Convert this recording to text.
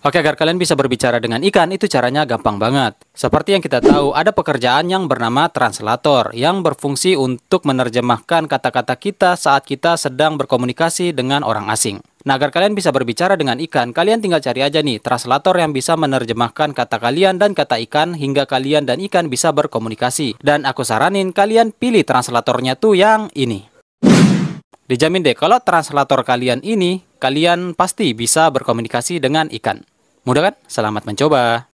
Oke, agar kalian bisa berbicara dengan ikan itu caranya gampang banget. Seperti yang kita tahu, ada pekerjaan yang bernama translator yang berfungsi untuk menerjemahkan kata-kata kita saat kita sedang berkomunikasi dengan orang asing. Nah, agar kalian bisa berbicara dengan ikan, kalian tinggal cari aja nih translator yang bisa menerjemahkan kata kalian dan kata ikan hingga kalian dan ikan bisa berkomunikasi. Dan aku saranin kalian pilih translatornya tuh yang ini. Dijamin deh kalau translator kalian ini kalian pasti bisa berkomunikasi dengan ikan. Mudah kan? Selamat mencoba.